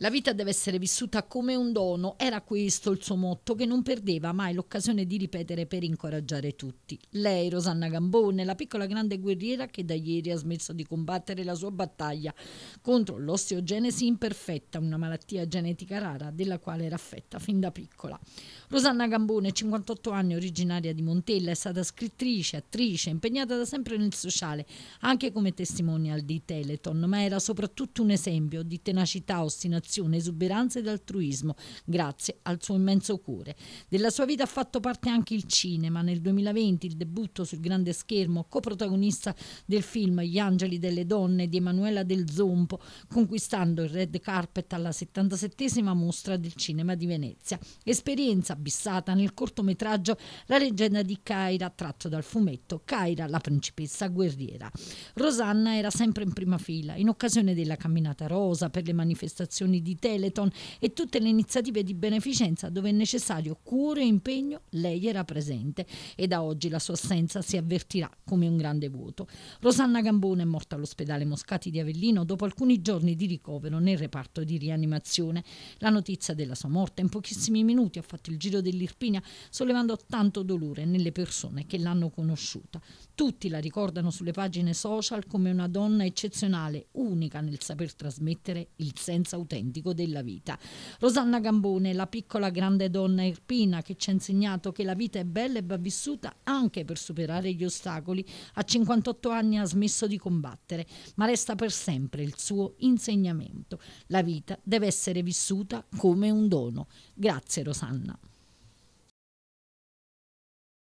La vita deve essere vissuta come un dono, era questo il suo motto che non perdeva mai l'occasione di ripetere per incoraggiare tutti. Lei, Rosanna Gambone, la piccola grande guerriera che da ieri ha smesso di combattere la sua battaglia contro l'osteogenesi imperfetta, una malattia genetica rara della quale era affetta fin da piccola. Rosanna Gambone, 58 anni, originaria di Montella, è stata scrittrice, attrice, impegnata da sempre nel sociale, anche come testimonial di Teleton, ma era soprattutto un esempio di tenacità, ostinazione dedizione, esuberanza ed altruismo, grazie al suo immenso cuore. Della sua vita ha fatto parte anche il cinema. Nel 2020 il debutto sul grande schermo, coprotagonista del film Gli angeli delle donne di Emanuela Del Zompo, conquistando il red carpet alla 77esima mostra del cinema di Venezia. Esperienza bissata nel cortometraggio La leggenda di Caira, tratto dal fumetto Caira, la principessa guerriera. Rosanna era sempre in prima fila. In occasione della camminata rosa per le manifestazioni associazioni di Teleton e tutte le iniziative di beneficenza dove è necessario cuore e impegno, lei era presente e da oggi la sua assenza si avvertirà come un grande vuoto. Rosanna Gambone è morta all'ospedale Moscati di Avellino dopo alcuni giorni di ricovero nel reparto di rianimazione. La notizia della sua morte in pochissimi minuti ha fatto il giro dell'Irpinia sollevando tanto dolore nelle persone che l'hanno conosciuta. Tutti la ricordano sulle pagine social come una donna eccezionale, unica nel saper trasmettere il senza utente autentico della vita. Rosanna Gambone, la piccola grande donna irpina che ci ha insegnato che la vita è bella e va vissuta anche per superare gli ostacoli, a 58 anni ha smesso di combattere, ma resta per sempre il suo insegnamento. La vita deve essere vissuta come un dono. Grazie Rosanna.